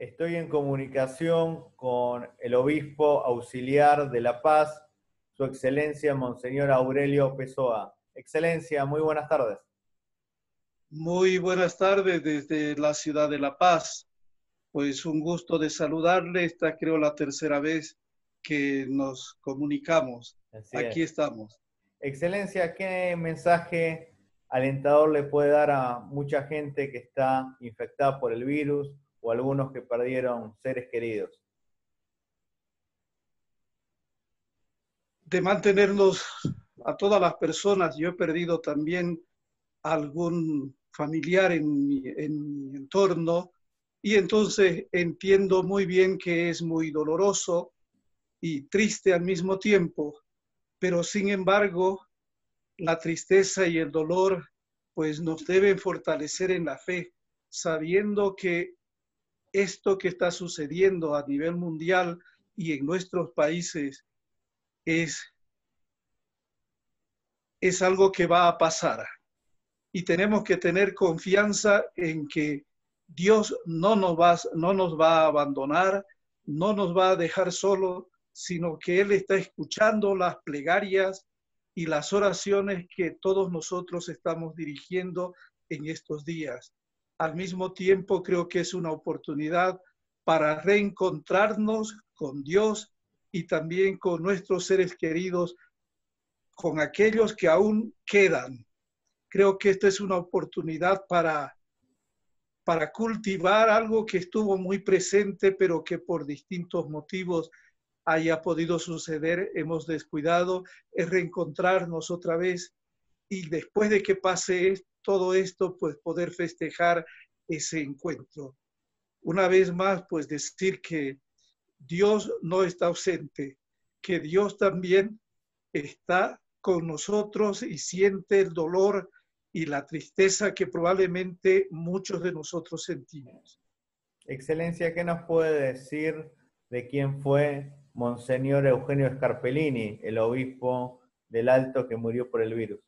Estoy en comunicación con el obispo auxiliar de La Paz, su excelencia Monseñor Aurelio Pessoa. Excelencia, muy buenas tardes. Muy buenas tardes desde la ciudad de La Paz. Pues un gusto de saludarle. Esta creo la tercera vez que nos comunicamos. Aquí estamos. Excelencia, ¿qué mensaje alentador le puede dar a mucha gente que está infectada por el virus o algunos que perdieron seres queridos? De mantenernos a todas las personas. Yo he perdido también algún familiar en mi, en mi entorno y entonces entiendo muy bien que es muy doloroso y triste al mismo tiempo, pero sin embargo la tristeza y el dolor pues nos deben fortalecer en la fe, sabiendo que esto que está sucediendo a nivel mundial y en nuestros países es, es algo que va a pasar. Y tenemos que tener confianza en que Dios no nos, va, no nos va a abandonar, no nos va a dejar solo sino que Él está escuchando las plegarias y las oraciones que todos nosotros estamos dirigiendo en estos días al mismo tiempo creo que es una oportunidad para reencontrarnos con Dios y también con nuestros seres queridos, con aquellos que aún quedan. Creo que esta es una oportunidad para, para cultivar algo que estuvo muy presente, pero que por distintos motivos haya podido suceder, hemos descuidado, es reencontrarnos otra vez y después de que pase todo esto, pues poder festejar ese encuentro. Una vez más, pues decir que Dios no está ausente, que Dios también está con nosotros y siente el dolor y la tristeza que probablemente muchos de nosotros sentimos. Excelencia, ¿qué nos puede decir de quién fue Monseñor Eugenio Scarpellini, el obispo del Alto que murió por el virus?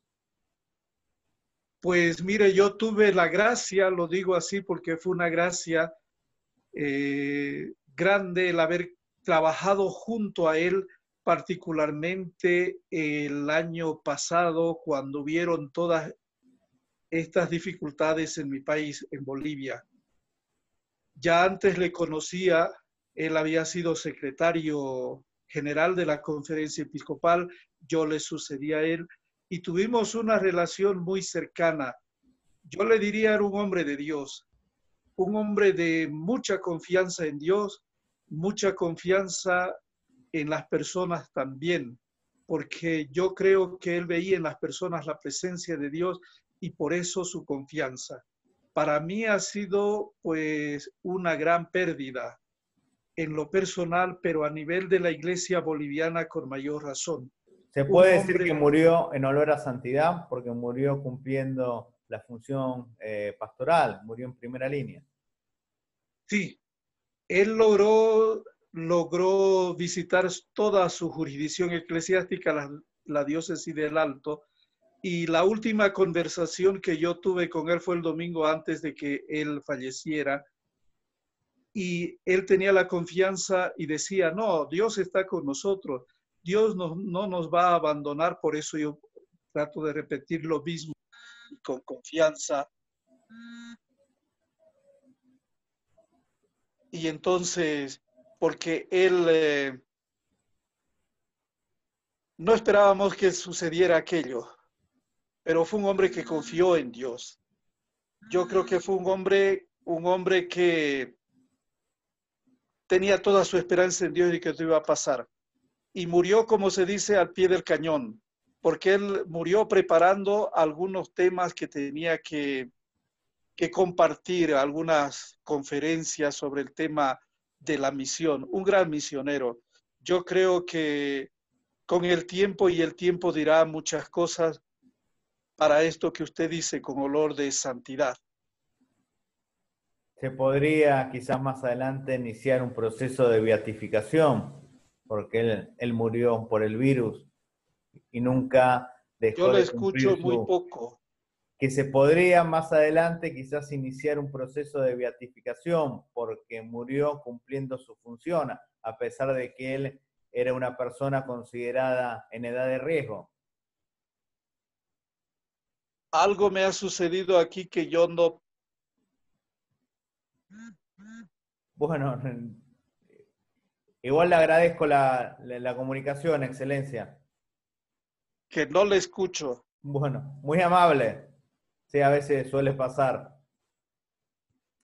Pues mire, yo tuve la gracia, lo digo así porque fue una gracia eh, grande el haber trabajado junto a él, particularmente el año pasado cuando vieron todas estas dificultades en mi país, en Bolivia. Ya antes le conocía, él había sido secretario general de la conferencia episcopal, yo le sucedí a él y tuvimos una relación muy cercana. Yo le diría era un hombre de Dios, un hombre de mucha confianza en Dios, mucha confianza en las personas también, porque yo creo que él veía en las personas la presencia de Dios y por eso su confianza. Para mí ha sido pues una gran pérdida en lo personal, pero a nivel de la iglesia boliviana con mayor razón. Se puede decir que murió en olor a santidad porque murió cumpliendo la función eh, pastoral, murió en primera línea. Sí, él logró, logró visitar toda su jurisdicción eclesiástica, la, la diócesis del Alto, y la última conversación que yo tuve con él fue el domingo antes de que él falleciera. Y él tenía la confianza y decía, no, Dios está con nosotros. Dios no, no, nos va a abandonar, por eso yo trato de repetir lo mismo con confianza. Y entonces, porque Él... Eh, no esperábamos que sucediera aquello, pero fue un hombre que confió en Dios. Yo creo que fue un hombre, un hombre que tenía toda su esperanza en Dios y que esto iba a pasar y murió, como se dice, al pie del cañón, porque él murió preparando algunos temas que tenía que, compartir, algunas conferencias sobre el tema de la misión, un gran misionero. Yo creo que con el tiempo y el tiempo dirá muchas cosas para esto que usted dice con olor de santidad. Se podría quizás más adelante iniciar un proceso de beatificación porque él, murió por el virus y nunca dejó Yo lo escucho muy poco. Que se podría más adelante quizás iniciar un proceso de beatificación porque murió cumpliendo su función, a pesar de que él era una persona considerada en edad de riesgo. Algo me ha sucedido aquí que yo no... Bueno, Igual le agradezco la, comunicación, excelencia. Que no le escucho. Bueno, muy amable. Sí, a veces suele pasar.